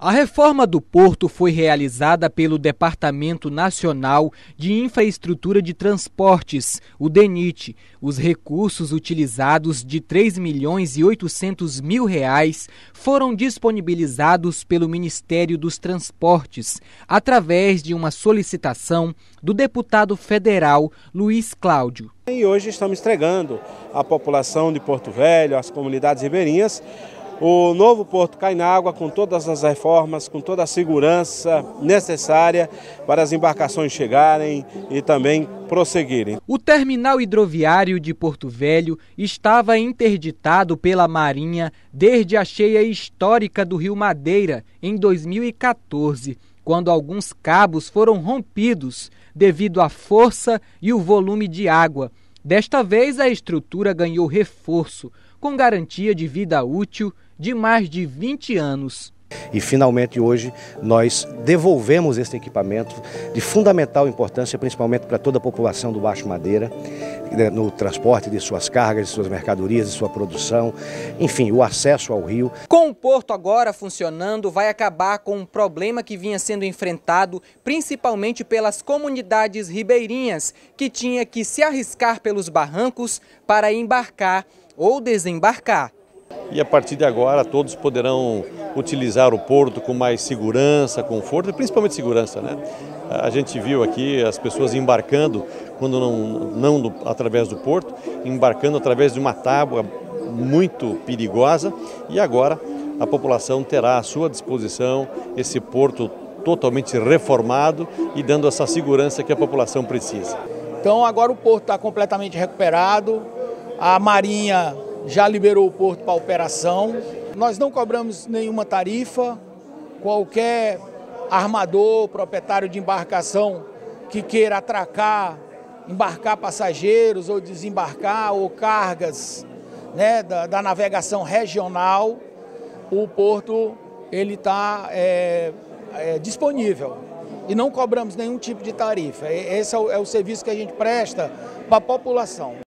A reforma do porto foi realizada pelo Departamento Nacional de Infraestrutura de Transportes, o DENIT. Os recursos utilizados de 3 milhões e 800 mil reais foram disponibilizados pelo Ministério dos Transportes, através de uma solicitação do deputado federal Luiz Cláudio. E hoje estamos entregando à população de Porto Velho, às comunidades ribeirinhas, o novo porto cai na água com todas as reformas, com toda a segurança necessária para as embarcações chegarem e também prosseguirem. O terminal hidroviário de Porto Velho estava interditado pela Marinha desde a cheia histórica do Rio Madeira em 2014, quando alguns cabos foram rompidos devido à força e o volume de água. Desta vez, a estrutura ganhou reforço, com garantia de vida útil de mais de 20 anos. E finalmente hoje nós devolvemos este equipamento de fundamental importância, principalmente para toda a população do Baixo Madeira, né, no transporte de suas cargas, de suas mercadorias, de sua produção, enfim, o acesso ao rio. Com o porto agora funcionando, vai acabar com um problema que vinha sendo enfrentado principalmente pelas comunidades ribeirinhas, que tinha que se arriscar pelos barrancos para embarcar ou desembarcar. E a partir de agora todos poderão utilizar o porto com mais segurança, conforto, e principalmente segurança. Né? A gente viu aqui as pessoas embarcando, quando não, não do, através do porto, embarcando através de uma tábua muito perigosa e agora a população terá à sua disposição esse porto totalmente reformado e dando essa segurança que a população precisa. Então agora o porto está completamente recuperado, a Marinha já liberou o porto para operação, nós não cobramos nenhuma tarifa, qualquer armador, proprietário de embarcação que queira atracar, embarcar passageiros ou desembarcar ou cargas né, da, da navegação regional, o porto ele está é, é, disponível e não cobramos nenhum tipo de tarifa. Esse é o, é o serviço que a gente presta para a população.